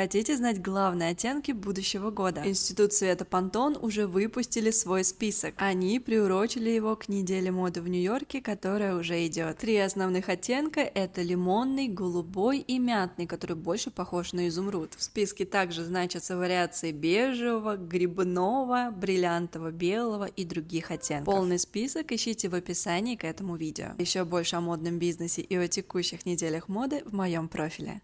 Хотите знать главные оттенки будущего года? Институт цвета Пантон уже выпустили свой список. Они приурочили его к неделе моды в Нью-Йорке, которая уже идет. Три основных оттенка — это лимонный, голубой и мятный, который больше похож на изумруд. В списке также значатся вариации бежевого, грибного, бриллиантового, белого и других оттенков. Полный список ищите в описании к этому видео. Еще больше о модном бизнесе и о текущих неделях моды в моем профиле.